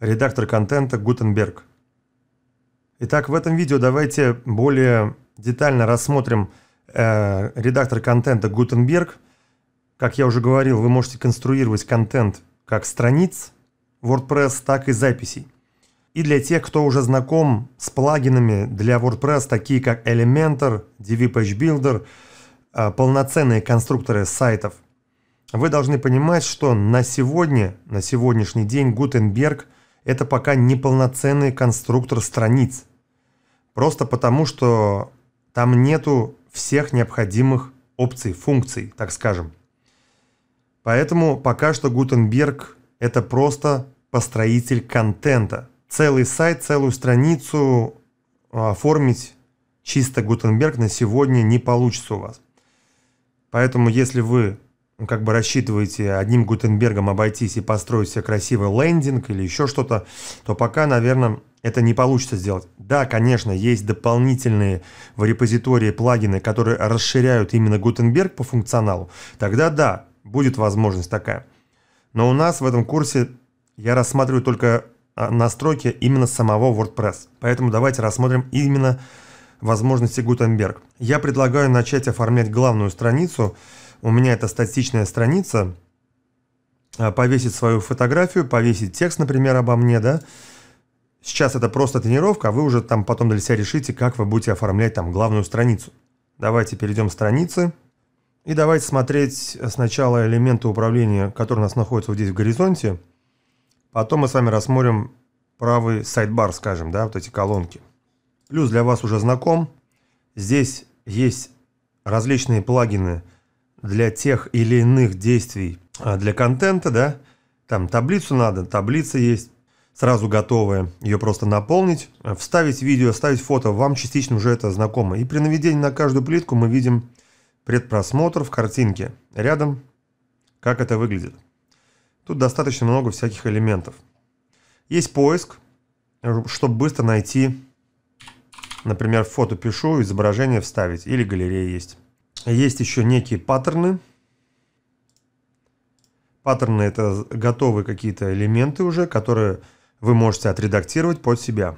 редактор контента Гутенберг. Итак, в этом видео давайте более детально рассмотрим э, редактор контента Гутенберг. Как я уже говорил, вы можете конструировать контент как страниц WordPress, так и записей. И для тех, кто уже знаком с плагинами для WordPress, такие как Elementor, DV Page Builder, э, полноценные конструкторы сайтов – вы должны понимать, что на сегодня, на сегодняшний день Гутенберг это пока неполноценный конструктор страниц. Просто потому, что там нету всех необходимых опций, функций, так скажем. Поэтому пока что Гутенберг – это просто построитель контента. Целый сайт, целую страницу а, оформить чисто Гутенберг на сегодня не получится у вас. Поэтому если вы как бы рассчитываете одним Гутенбергом обойтись и построить себе красивый лендинг или еще что-то, то пока, наверное, это не получится сделать. Да, конечно, есть дополнительные в репозитории плагины, которые расширяют именно Гутенберг по функционалу. Тогда да, будет возможность такая. Но у нас в этом курсе я рассматриваю только а, настройки именно самого WordPress. Поэтому давайте рассмотрим именно возможности Гутенберг. Я предлагаю начать оформлять главную страницу – у меня это статичная страница, а, повесить свою фотографию, повесить текст, например, обо мне, да. Сейчас это просто тренировка, а вы уже там потом для себя решите, как вы будете оформлять там главную страницу. Давайте перейдем в страницы. И давайте смотреть сначала элементы управления, которые у нас находятся вот здесь в горизонте. Потом мы с вами рассмотрим правый сайдбар, скажем, да, вот эти колонки. Плюс для вас уже знаком. Здесь есть различные плагины – для тех или иных действий, а, для контента, да, там таблицу надо, таблица есть, сразу готовая, ее просто наполнить, вставить видео, вставить фото, вам частично уже это знакомо. И при наведении на каждую плитку мы видим предпросмотр в картинке. Рядом, как это выглядит. Тут достаточно много всяких элементов. Есть поиск, э, чтобы быстро найти, например, фото пишу, изображение вставить, или галерея есть. Есть еще некие паттерны. Паттерны – это готовые какие-то элементы уже, которые вы можете отредактировать под себя.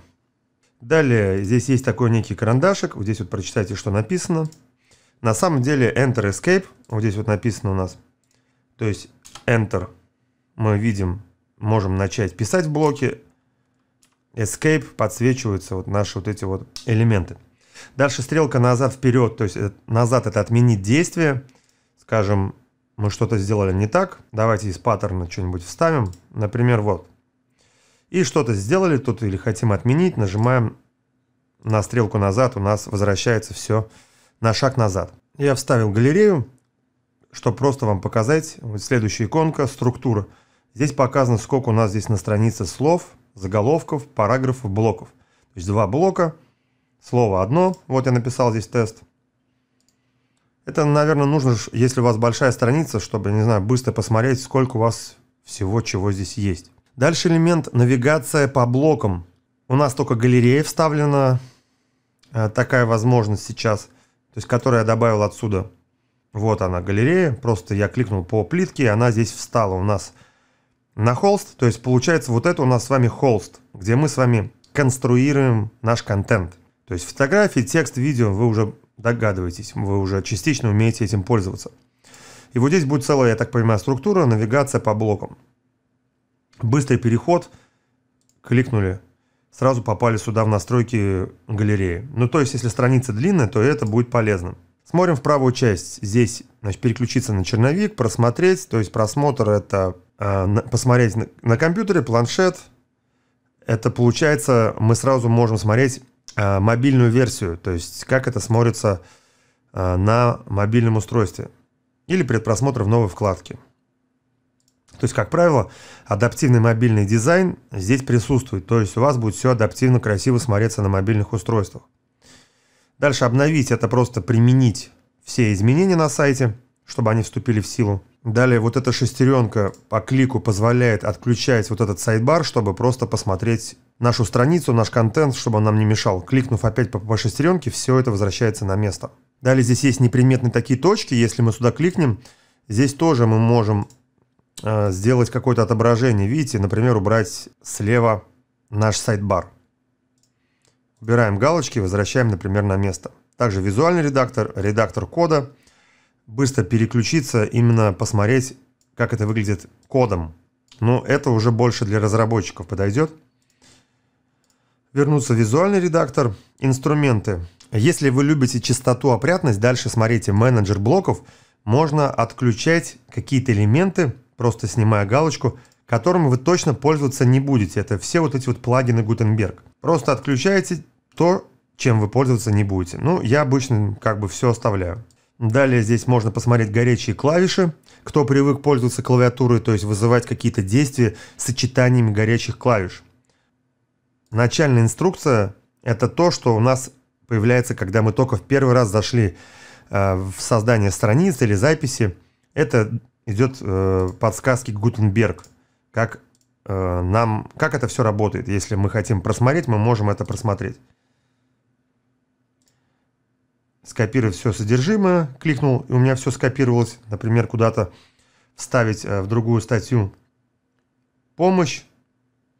Далее здесь есть такой некий карандашик. Вот здесь вот прочитайте, что написано. На самом деле Enter Escape, вот здесь вот написано у нас, то есть Enter мы видим, можем начать писать блоки, Escape подсвечиваются вот наши вот эти вот элементы. Дальше стрелка назад-вперед, то есть э, назад это отменить действие. Скажем, мы что-то сделали не так, давайте из паттерна что-нибудь вставим. Например, вот. И что-то сделали тут или хотим отменить, нажимаем на стрелку назад, у нас возвращается все на шаг назад. Я вставил галерею, чтобы просто вам показать. Вот следующая иконка, структура. Здесь показано, сколько у нас здесь на странице слов, заголовков, параграфов, блоков. То есть два блока – слово одно. Вот я написал здесь тест. Это, наверное, нужно, если у вас большая страница, чтобы, не знаю, быстро посмотреть, сколько у вас всего, чего здесь есть. Дальше элемент навигация по блокам. У нас только галерея вставлена, э, такая возможность сейчас, то есть которую я добавил отсюда. Вот она, галерея, просто я кликнул по плитке, и она здесь встала у нас на холст, то есть получается вот это у нас с вами холст, где мы с вами конструируем наш контент. То есть фотографии, текст, видео, вы уже догадываетесь, вы уже частично умеете этим пользоваться. И вот здесь будет целая, я так понимаю, структура, навигация по блокам. Быстрый переход, кликнули, сразу попали сюда в настройки галереи. Ну то есть, если страница длинная, то это будет полезно. Смотрим в правую часть, здесь значит, переключиться на черновик, просмотреть, то есть просмотр это э, посмотреть на, на компьютере, планшет. Это получается, мы сразу можем смотреть Э, мобильную версию, то есть как это смотрится э, на мобильном устройстве или предпросмотр в новой вкладке. То есть, как правило, адаптивный мобильный дизайн здесь присутствует, то есть у вас будет все адаптивно, красиво смотреться на мобильных устройствах. Дальше обновить – это просто применить все изменения на сайте, чтобы они вступили в силу. Далее вот эта шестеренка по клику позволяет отключать вот этот сайдбар, чтобы просто посмотреть нашу страницу, наш контент, чтобы он нам не мешал. Кликнув опять по, по шестеренке, все это возвращается на место. Далее здесь есть неприметные такие точки, если мы сюда кликнем, здесь тоже мы можем э, сделать какое-то отображение. Видите, например, убрать слева наш сайдбар. Убираем галочки, возвращаем, например, на место. Также визуальный редактор, редактор кода быстро переключиться, именно посмотреть, как это выглядит кодом. Но это уже больше для разработчиков подойдет. Вернуться в визуальный редактор, инструменты. Если вы любите чистоту, опрятность, дальше смотрите менеджер блоков, можно отключать какие-то элементы, просто снимая галочку, которым вы точно пользоваться не будете. Это все вот эти вот плагины Gutenberg. Просто отключаете то, чем вы пользоваться не будете. Ну, я обычно как бы все оставляю. Далее здесь можно посмотреть горячие клавиши. Кто привык пользоваться клавиатурой, то есть вызывать какие-то действия сочетаниями горячих клавиш. Начальная инструкция – это то, что у нас появляется, когда мы только в первый раз зашли э, в создание страницы или записи. Это идет э, подсказки Гутенберг, как, э, нам, как это все работает. Если мы хотим просмотреть, мы можем это просмотреть скопировать все содержимое, кликнул, и у меня все скопировалось, например, куда-то вставить э, в другую статью «Помощь»,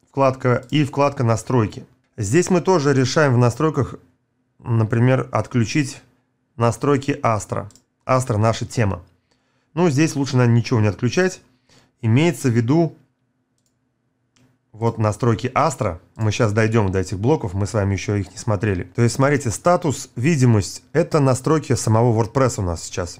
вкладка и вкладка «Настройки». Здесь мы тоже решаем в настройках, например, отключить настройки Астра. Астра – наша тема. Ну, здесь лучше, наверное, ничего не отключать. Имеется в виду вот настройки Astra, мы сейчас дойдем до этих блоков, мы с вами еще их не смотрели. То есть смотрите, статус, видимость, это настройки самого WordPress у нас сейчас.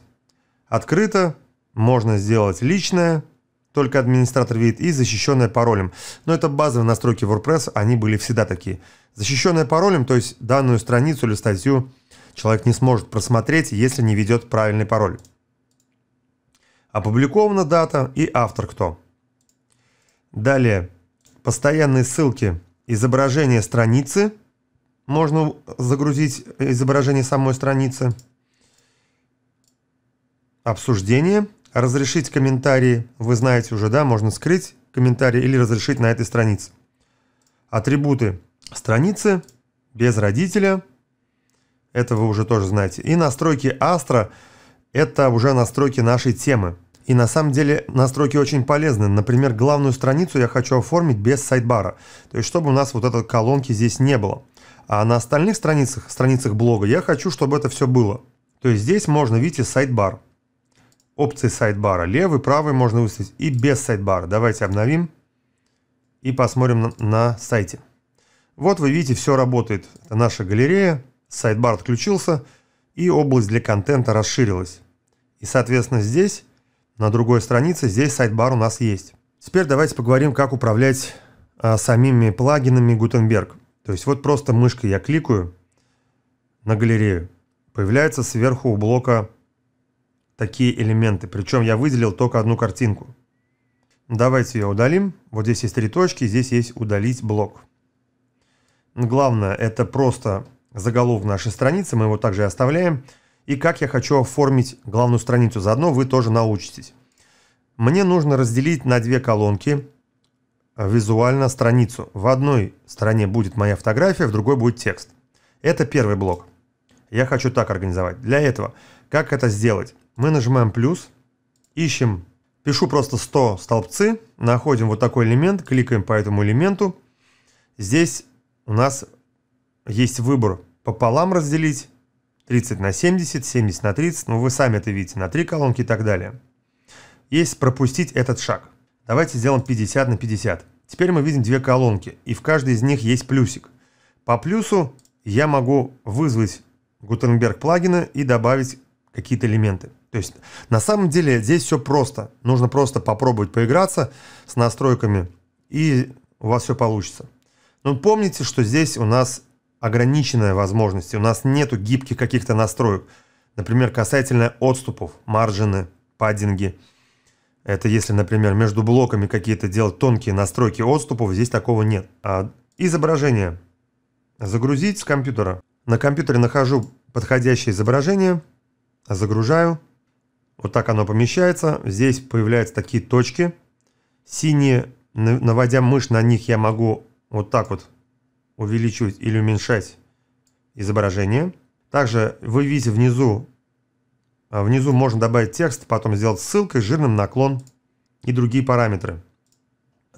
Открыто, можно сделать личное, только администратор видит, и защищенное паролем. Но это базовые настройки WordPress, они были всегда такие. Защищенное паролем, то есть данную страницу или статью человек не сможет просмотреть, если не ведет правильный пароль. Опубликована дата и автор кто. Далее, Постоянные ссылки, изображение страницы. Можно загрузить изображение самой страницы. Обсуждение. Разрешить комментарии. Вы знаете уже, да, можно скрыть комментарии или разрешить на этой странице. Атрибуты страницы без родителя. Это вы уже тоже знаете. И настройки Astra. Это уже настройки нашей темы. И на самом деле настройки очень полезны. Например, главную страницу я хочу оформить без сайдбара. То есть, чтобы у нас вот этой колонки здесь не было. А на остальных страницах, страницах блога, я хочу, чтобы это все было. То есть здесь можно, видите, сайдбар. Опции сайдбара. Левый, правый можно выставить и без сайдбара. Давайте обновим и посмотрим на, на сайте. Вот вы видите, все работает. Это наша галерея. Сайдбар отключился и область для контента расширилась. И, соответственно, здесь на другой странице. Здесь сайдбар у нас есть. Теперь давайте поговорим, как управлять а, самими плагинами Gutenberg. То есть вот просто мышкой я кликаю на галерею. Появляются сверху у блока такие элементы. Причем я выделил только одну картинку. Давайте ее удалим. Вот здесь есть три точки, здесь есть удалить блок. Главное это просто заголовок нашей страницы, мы его также и оставляем и как я хочу оформить главную страницу. Заодно вы тоже научитесь. Мне нужно разделить на две колонки визуально страницу. В одной стороне будет моя фотография, в другой будет текст. Это первый блок. Я хочу так организовать. Для этого, как это сделать? Мы нажимаем плюс, ищем, пишу просто 100 столбцы, находим вот такой элемент, кликаем по этому элементу. Здесь у нас есть выбор пополам разделить, 30 на 70, 70 на 30, ну вы сами это видите, на три колонки и так далее. Есть пропустить этот шаг. Давайте сделаем 50 на 50. Теперь мы видим две колонки, и в каждой из них есть плюсик. По плюсу я могу вызвать Gutenberg плагина и добавить какие-то элементы. То есть на самом деле здесь все просто. Нужно просто попробовать поиграться с настройками, и у вас все получится. Но помните, что здесь у нас ограниченная возможность, у нас нету гибких каких-то настроек. Например, касательно отступов, маржины, паддинги. Это если, например, между блоками какие-то делать тонкие настройки отступов, здесь такого нет. А изображение загрузить с компьютера. На компьютере нахожу подходящее изображение, загружаю. Вот так оно помещается. Здесь появляются такие точки. Синие, наводя мышь на них, я могу вот так вот увеличивать или уменьшать изображение. Также вы видите внизу, а, внизу можно добавить текст, потом сделать ссылкой, жирным наклон и другие параметры.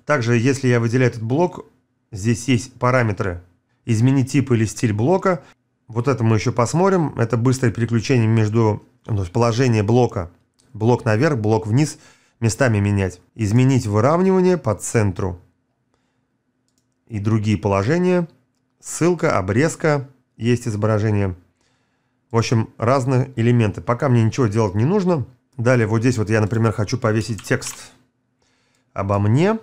Также, если я выделяю этот блок, здесь есть параметры изменить тип или стиль блока. Вот это мы еще посмотрим. Это быстрое переключение между ну, положение блока. Блок наверх, блок вниз. Местами менять. Изменить выравнивание по центру и другие положения. Ссылка, обрезка, есть изображение. В общем, разные элементы. Пока мне ничего делать не нужно. Далее вот здесь вот я, например, хочу повесить текст обо мне.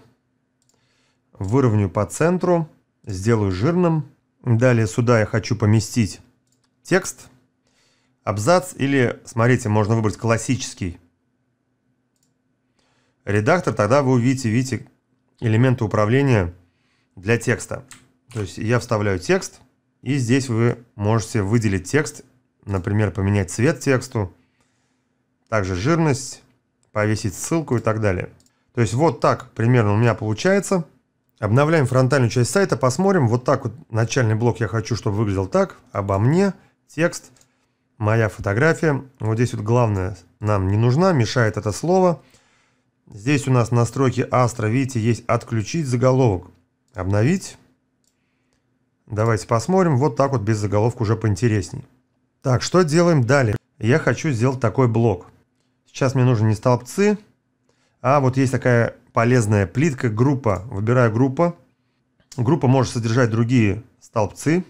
Выровню по центру, сделаю жирным. Далее сюда я хочу поместить текст, абзац или, смотрите, можно выбрать классический редактор. Тогда вы увидите, видите, элементы управления – для текста. То есть я вставляю текст, и здесь вы можете выделить текст, например, поменять цвет тексту, также жирность, повесить ссылку и так далее. То есть вот так примерно у меня получается. Обновляем фронтальную часть сайта, посмотрим. Вот так вот начальный блок я хочу, чтобы выглядел так. Обо мне, текст, моя фотография. Вот здесь вот главное нам не нужна, мешает это слово. Здесь у нас настройки Astra, видите, есть отключить заголовок. Обновить. Давайте посмотрим. Вот так вот без заголовка уже поинтересней. Так, что делаем далее? Я хочу сделать такой блок. Сейчас мне нужны не столбцы, а вот есть такая полезная плитка группа. Выбираю группа. Группа может содержать другие столбцы.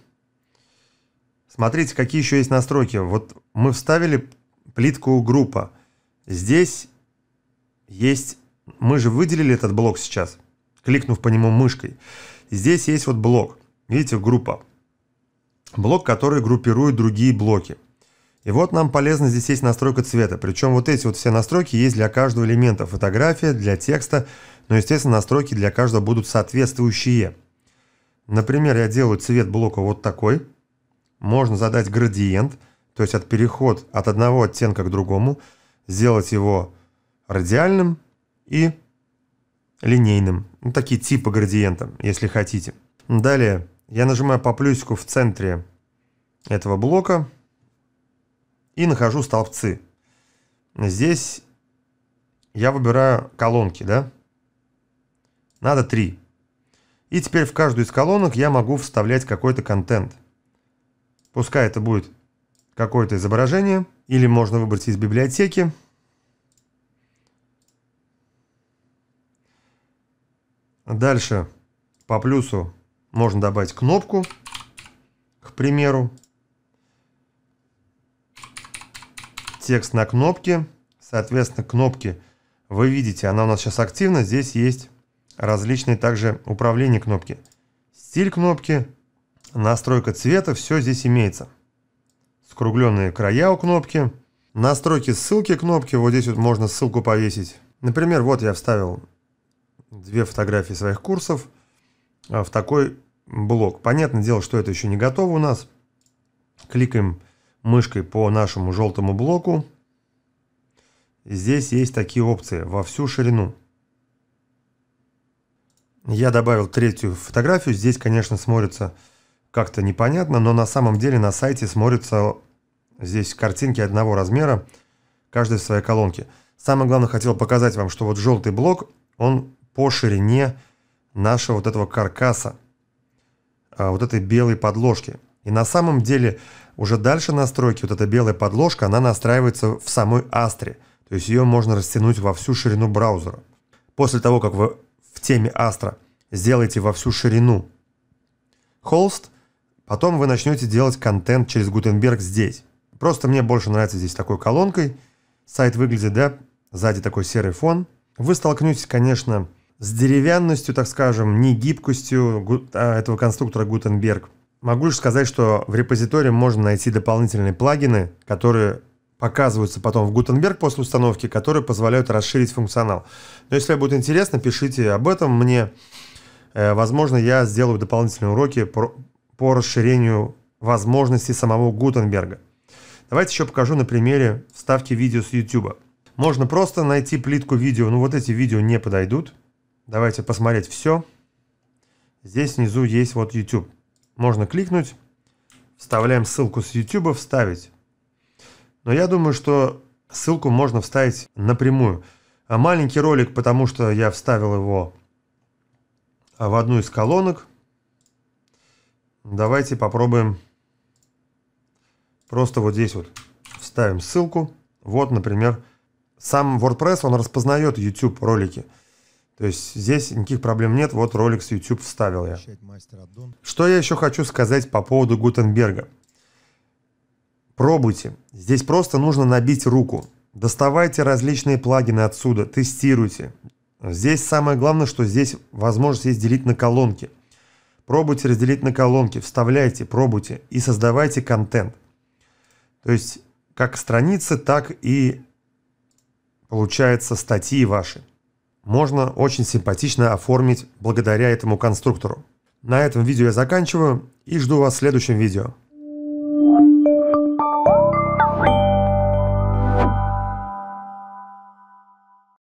Смотрите, какие еще есть настройки. Вот мы вставили плитку группа. Здесь есть... Мы же выделили этот блок сейчас кликнув по нему мышкой. Здесь есть вот блок. Видите, группа. Блок, который группирует другие блоки. И вот нам полезно здесь есть настройка цвета. Причем вот эти вот все настройки есть для каждого элемента. Фотография, для текста. Но, естественно, настройки для каждого будут соответствующие. Например, я делаю цвет блока вот такой. Можно задать градиент, то есть от переход от одного оттенка к другому, сделать его радиальным и линейным. Ну, такие типы градиента, если хотите. Далее я нажимаю по плюсику в центре этого блока и нахожу столбцы. Здесь я выбираю колонки, да? Надо три. И теперь в каждую из колонок я могу вставлять какой-то контент. Пускай это будет какое-то изображение, или можно выбрать из библиотеки, Дальше по плюсу можно добавить кнопку, к примеру. Текст на кнопке. Соответственно, кнопки вы видите, она у нас сейчас активна. Здесь есть различные также управления кнопки. Стиль кнопки, настройка цвета, все здесь имеется. Скругленные края у кнопки. Настройки ссылки кнопки, вот здесь вот можно ссылку повесить. Например, вот я вставил две фотографии своих курсов а, в такой блок. Понятное дело, что это еще не готово у нас. Кликаем мышкой по нашему желтому блоку. Здесь есть такие опции во всю ширину. Я добавил третью фотографию. Здесь, конечно, смотрится как-то непонятно, но на самом деле на сайте смотрится здесь картинки одного размера, каждой в своей колонке. Самое главное, хотел показать вам, что вот желтый блок, он по ширине нашего вот этого каркаса, а, вот этой белой подложки. И на самом деле уже дальше настройки вот эта белая подложка, она настраивается в самой Астре. То есть ее можно растянуть во всю ширину браузера. После того, как вы в теме Астра сделаете во всю ширину холст, потом вы начнете делать контент через Гутенберг здесь. Просто мне больше нравится здесь такой колонкой. Сайт выглядит, да, сзади такой серый фон. Вы столкнетесь, конечно, с деревянностью, так скажем, не гибкостью а, этого конструктора Gutenberg. Могу лишь сказать, что в репозитории можно найти дополнительные плагины, которые показываются потом в Gutenberg после установки, которые позволяют расширить функционал. Но если будет интересно, пишите об этом мне. Э, возможно, я сделаю дополнительные уроки по, по расширению возможностей самого Гутенберга. Давайте еще покажу на примере вставки видео с YouTube. Можно просто найти плитку видео, но ну, вот эти видео не подойдут. Давайте посмотреть все. Здесь внизу есть вот YouTube. Можно кликнуть. Вставляем ссылку с YouTube, вставить. Но я думаю, что ссылку можно вставить напрямую. А маленький ролик, потому что я вставил его в одну из колонок. Давайте попробуем просто вот здесь вот вставим ссылку. Вот, например, сам WordPress, он распознает YouTube ролики. То есть здесь никаких проблем нет, вот ролик с YouTube вставил я. Что я еще хочу сказать по поводу Гутенберга. Пробуйте. Здесь просто нужно набить руку. Доставайте различные плагины отсюда, тестируйте. Здесь самое главное, что здесь возможность есть делить на колонки. Пробуйте разделить на колонки, вставляйте, пробуйте и создавайте контент. То есть как страницы, так и получается статьи ваши можно очень симпатично оформить благодаря этому конструктору. На этом видео я заканчиваю и жду вас в следующем видео.